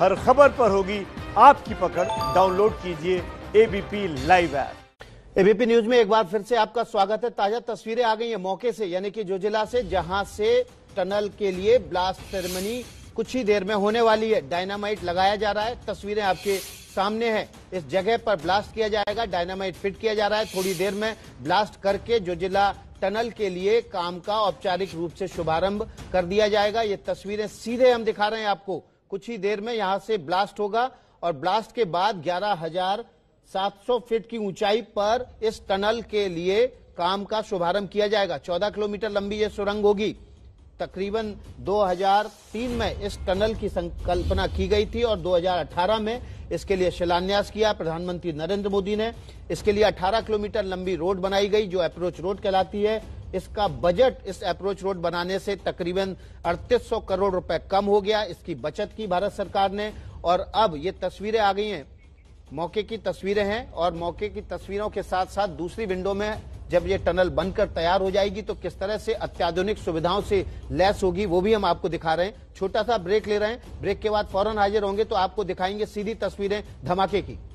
हर खबर पर होगी आपकी पकड़ डाउनलोड कीजिए ABP live app ABP news में एक बार फिर से आपका स्वागत है ताजा तस्वीरें आ गई हैं मौके से यानी कि जोजिला से जहां से टनल के लिए ब्लास्ट सेरेमनी कुछ ही देर में होने वाली है डायनामाइट लगाया जा रहा है तस्वीरें आपके सामने है इस जगह पर ब्लास्ट किया जाएगा डायनामाइट फिट किया जा रहा है थोड़ी देर में ब्लास्ट करके जोजिला टनल के लिए काम का औपचारिक रूप से शुभारंभ कर दिया जाएगा ये तस्वीरें सीधे हम दिखा रहे हैं आपको कुछ ही देर में यहां से ब्लास्ट होगा और ब्लास्ट के बाद ग्यारह हजार सात सौ फीट की ऊंचाई पर इस टनल के लिए काम का शुभारंभ किया जाएगा 14 किलोमीटर लंबी यह सुरंग होगी तकरीबन 2003 में इस टनल की संकल्पना की गई थी और 2018 में इसके लिए शिलान्यास किया प्रधानमंत्री नरेंद्र मोदी ने इसके लिए 18 किलोमीटर लंबी रोड बनाई गई जो अप्रोच रोड कहलाती है इसका बजट इस अप्रोच रोड बनाने से तकरीबन 3800 करोड़ रुपए कम हो गया इसकी बचत की भारत सरकार ने और अब ये तस्वीरें आ गई हैं मौके की तस्वीरें हैं और मौके की तस्वीरों के साथ साथ दूसरी विंडो में जब ये टनल बनकर तैयार हो जाएगी तो किस तरह से अत्याधुनिक सुविधाओं से लैस होगी वो भी हम आपको दिखा रहे हैं छोटा सा ब्रेक ले रहे हैं ब्रेक के बाद फौरन हाजिर होंगे तो आपको दिखाएंगे सीधी तस्वीरें धमाके की